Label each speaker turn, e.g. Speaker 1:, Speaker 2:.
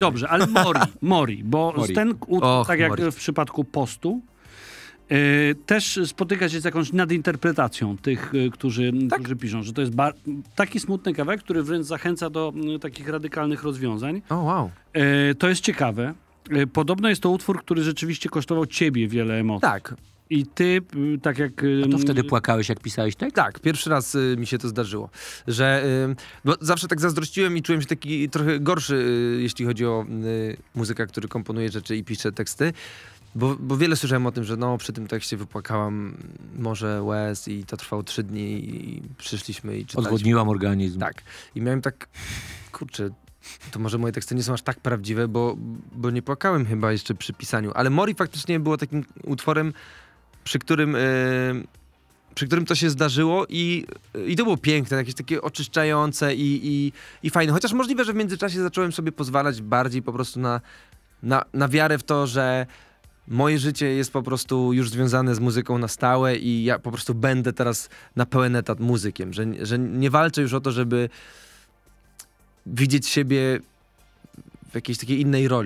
Speaker 1: Dobrze, ale mori, mori bo mori. ten, Och, tak jak mori. w przypadku postu, Yy, też spotyka się z jakąś nadinterpretacją tych, yy, którzy, tak? którzy piszą, że to jest taki smutny kawałek, który wręcz zachęca do yy, takich radykalnych rozwiązań. Oh, wow. Y, to jest ciekawe. Y, podobno jest to utwór, który rzeczywiście kosztował ciebie wiele emocji. Tak, i ty, y, tak jak... A to wtedy płakałeś, jak pisałeś tak? Tak, pierwszy raz y, mi się to zdarzyło,
Speaker 2: że... Y, bo zawsze tak zazdrościłem i czułem się taki trochę gorszy, y, jeśli chodzi o y, muzyka, który komponuje rzeczy i pisze teksty. Bo, bo wiele słyszałem o tym, że no przy tym tekście wypłakałam może łez i to trwało trzy dni i przyszliśmy i czytaliśmy. Odwodniłam organizm. Tak. I miałem tak, kurczę, to może moje teksty nie są aż tak prawdziwe, bo, bo nie płakałem chyba jeszcze przy pisaniu. Ale Mori faktycznie było takim utworem, przy którym e, przy którym to się zdarzyło i, i to było piękne, jakieś takie oczyszczające i, i, i fajne. Chociaż możliwe, że w międzyczasie zacząłem sobie pozwalać bardziej po prostu na, na, na wiarę w to, że moje życie jest po prostu już związane z muzyką na stałe i ja po prostu będę teraz na pełen etat muzykiem, że, że nie walczę już o to, żeby widzieć siebie w jakiejś takiej innej roli.